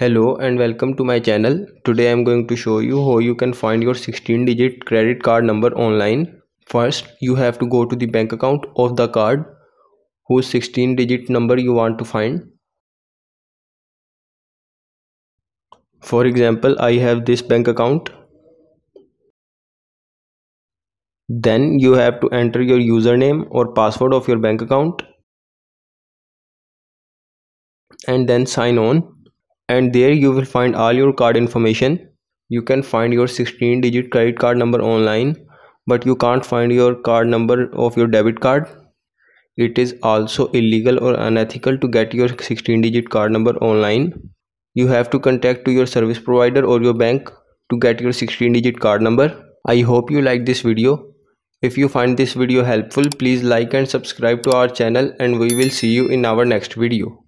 hello and welcome to my channel today i'm going to show you how you can find your 16 digit credit card number online first you have to go to the bank account of the card whose 16 digit number you want to find for example i have this bank account then you have to enter your username or password of your bank account and then sign on and there you will find all your card information you can find your 16 digit credit card number online but you can't find your card number of your debit card it is also illegal or unethical to get your 16 digit card number online you have to contact to your service provider or your bank to get your 16 digit card number i hope you like this video if you find this video helpful please like and subscribe to our channel and we will see you in our next video